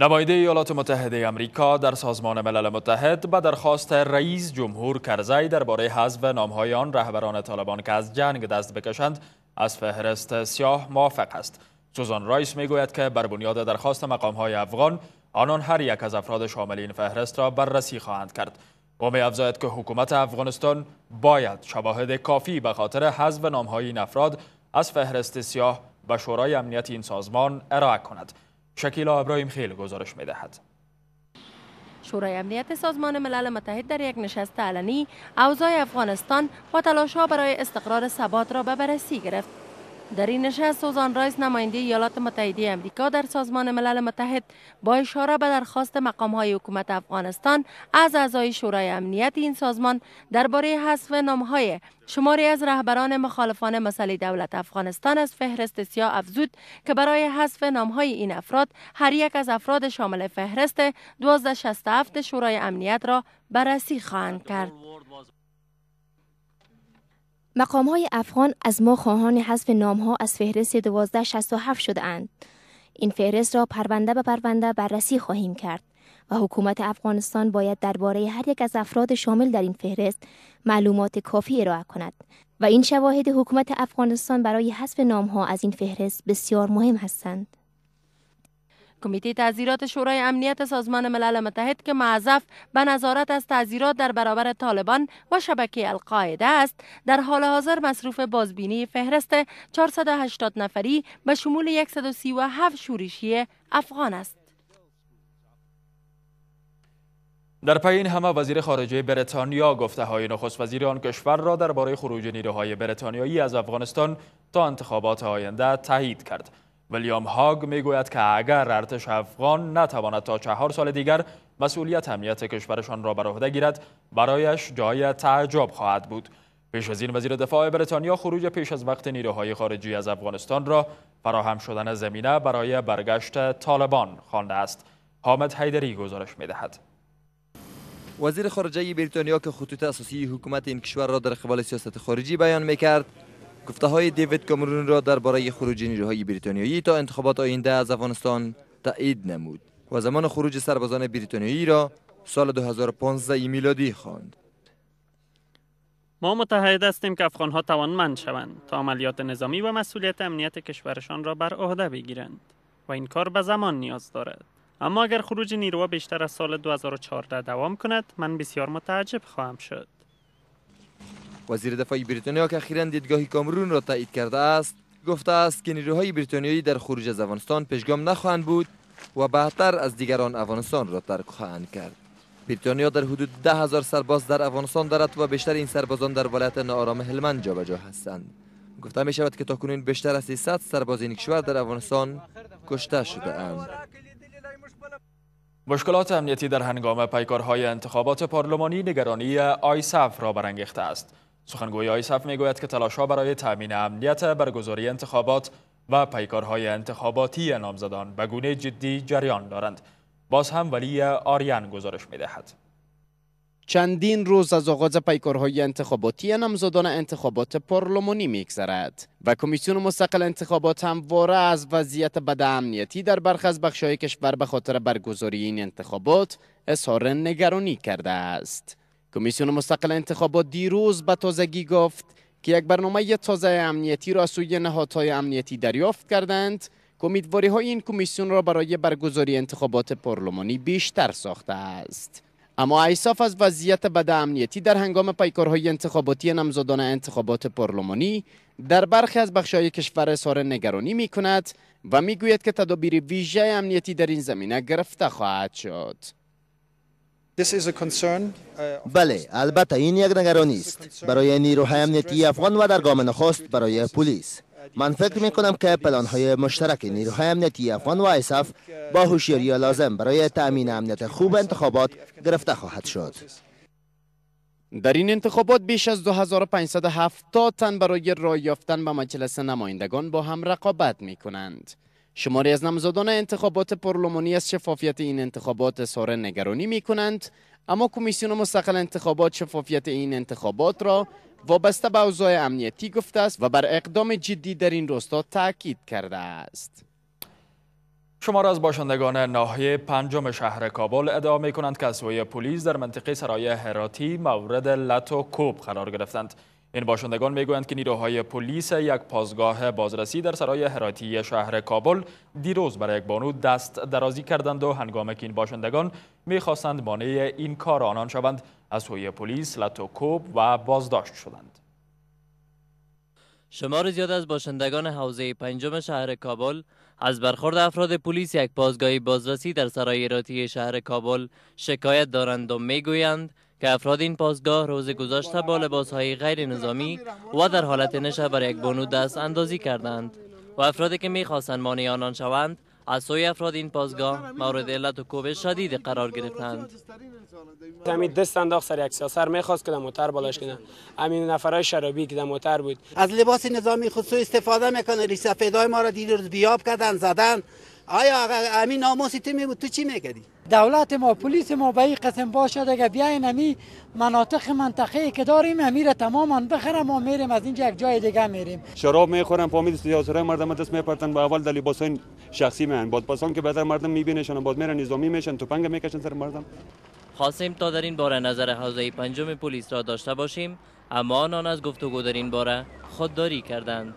نماینده ایالات متحده آمریکا در سازمان ملل متحد به درخواست رئیس جمهور کرزی درباره حذف نامهای آن رهبران طالبان که از جنگ دست بکشند از فهرست سیاه موافق است سوزان رایس میگوید که بر بنیاد درخواست مقامهای افغان آنان هر یک از افراد شامل این فهرست را بررسی خواهند کرد او افزاید که حکومت افغانستان باید شواهد کافی به خاطر حذف نامهای این افراد از فهرست سیاه به شورای امنیت این سازمان ارائه کند شکیلا ابراهیم خیلی گزارش میدهد شورای امنیت سازمان ملل متحد در یک نشست علنی اوضاع افغانستان و تلاشها برای استقرار ثبات را به بررسی گرفت در این نشست سوزان رایس نماینده ایالات متحده امریکا در سازمان ملل متحد با اشاره به درخواست مقام های حکومت افغانستان از اعضای شورای امنیت این سازمان درباره حذف نام های شماری از رهبران مخالفان مسئله دولت افغانستان از فهرست سیا افزود که برای حذف های این افراد هر یک از افراد شامل فهرست 1267 شورای امنیت را بررسی خواهند کرد. مقام های افغان از ما خواهان حذف نام ها از فهرست 1267 شده اند. این فهرست را پرونده به پرونده بررسی خواهیم کرد و حکومت افغانستان باید درباره هر یک از افراد شامل در این فهرست معلومات کافی ارائه کند و این شواهد حکومت افغانستان برای حذف نام ها از این فهرست بسیار مهم هستند. کمیته تعذیرات شورای امنیت سازمان ملل متحد که معذف به نظارت از تعذیرات در برابر طالبان و شبکه القاعده است در حال حاضر مصروف بازبینی فهرست 480 نفری به شمول 137 شورشی افغان است در پی این همه وزیر خارجه بریتانیا گفته های نخست وزیر آن کشور را درباره خروج نیروهای بریتانیایی از افغانستان تا انتخابات آینده تایید کرد ویلیام هاگ میگوید که اگر ارتش افغان نتواند تا چهار سال دیگر مسئولیت امنیت کشورشان را بر عهده گیرد برایش جای تعجب خواهد بود پیش از این وزیر دفاع بریتانیا خروج پیش از وقت نیروهای خارجی از افغانستان را فراهم شدن زمینه برای برگشت طالبان خوانده است حامد حیدری گزارش میدهد وزیر خارجه بریتانیا که خطوط اساسی حکومت این کشور را در قبال سیاست خارجی بیان میکرد گفته های دیوید کامرون را درباره خروج نیروهای بریتانیایی تا انتخابات آینده از افغانستان تایید نمود و زمان خروج سربازان بریتانیایی را سال 2015 میلادی خواند. ما متحد هستیم که افغانها توانمند شوند تا عملیات نظامی و مسئولیت امنیت کشورشان را بر عهده بگیرند و این کار به زمان نیاز دارد. اما اگر خروج نیروها بیشتر از سال 2014 دوام کند من بسیار متعجب خواهم شد. وزیر دفاع بریتانیا که اخیرا دیدگاه کامرون را تایید کرده است گفته است که نیروهای بریتانیایی در خروج از افغانستان پیشگام نخواهند بود و بهتر از دیگران افغانستان را ترک خواهند کرد بریتانیا در حدود ده هزار سرباز در افغانستان دارد و بیشتر این سربازان در ولایت ناآرام هلمند جابجا هستند گفته می شود که تاکنون بیشتر از 300 سرباز این کشور در افغانستان کشته شده اند مشکلات امنیتی در هنگام پیکارهای انتخابات پارلمانی نگرانی آیسف را برانگیخته است سخنگوی های میگوید که تلاشها برای تأمین امنیت برگزاری انتخابات و پیکارهای انتخاباتی نامزدان به گونه جدی جریان دارند. باز هم ولی آریان گزارش میدهد. چندین روز از آغاز پیکارهای انتخاباتی نامزدان انتخابات پارلمانی میگذرد و کمیسیون مستقل انتخابات هم واره از وضعیت بد امنیتی در برخی از بخشهای کشور به خاطر برگزاری این انتخابات اظهار نگرانی کرده است. کمیسیون مستقل انتخابات دیروز به تازگی گفت که یک برنامه تازه امنیتی را از سوی نهادهای امنیتی دریافت کردند که امیدواری های این کمیسیون را برای برگزاری انتخابات پارلمانی بیشتر ساخته است اما ایساف از وضعیت بد امنیتی در هنگام پیکارهای انتخاباتی نمزدان انتخابات پارلمانی در برخی از های کشور اظهار نگرانی می کند و میگوید که تدابیر ویژه امنیتی در این زمینه گرفته خواهد شد Uh, بله البته این یک نگرانی است برای نیروهای امنیتی افغان و در گام نخست برای پلیس من فکر می کنم که پلان های مشترک نیروهای امنیتی افغان و ایساف با هوشیاری لازم برای تأمین امنیت خوب انتخابات گرفته خواهد شد در این انتخابات بیش از 2570 تن برای رای یافتن به مجلس نمایندگان با هم رقابت می کنند شماری از نامزدان انتخابات پارلمانی از شفافیت این انتخابات اظهاره نگرانی می کنند اما کمیسیون مستقل انتخابات شفافیت این انتخابات را وابسته به اوضاع امنیتی گفته است و بر اقدام جدی در این راستا تاکید کرده است شمار از باشندگان ناحیه پنجم شهر کابل ادعا می کنند که از سوی پلیس در منطقه سرای هراتی مورد لط و کوب قرار گرفتند این باشندگان میگویند که نیروهای پلیس یک پازگاه بازرسی در سرای حراتی شهر کابل دیروز برای یک بانو دست درازی کردند و هنگام که این باشندگان میخواستند مانع این کار آنان شوند از سوی پلیس لطوکوب و بازداشت شدند شمار زیاد از باشندگان حوزه پنجم شهر کابل از برخورد افراد پلیس یک پاسگاه بازرسی در سرای راتی شهر کابل شکایت دارند و میگویند که افراد این پاسگاه روز گذشته با های غیر نظامی و در حالت نشه بر یک بانو دست اندازی کردند و افرادی که میخواستند مانع آنان شوند از سوی افراد این پاسگاه مورد علت و کوبه شدید قرار گرفتند همین دست انداخت سر یک سیاسر میخواست که موتر بالاش کنه همین نفرای شرابی که در موتر بود از لباس نظامی خود استفاده استفاده میکنه ریسفیدای ما را دیروز بیاب کردن زدن آیا امین ناموسی تو میگو تو چی میکردی؟ دولت ما پلیس ما به این قسم باشد اگر بیاین امی مناطق منطقه که داریم امیر را تماما بخرم و میریم از اینجا یک جای دیگه میریم شراب میخورن فامید سیاسره مردم دست میپرتن با اول دلی باسان شخصی میان بعد باسان که بعد مردم میبینشن بعد میرن نظامی میشن پنگه میکشن سر مردم خواستیم تا در این باره نظر حوزه پنجم پلیس را داشته باشیم اما آنان از گفتگو در این باره خودداری کردند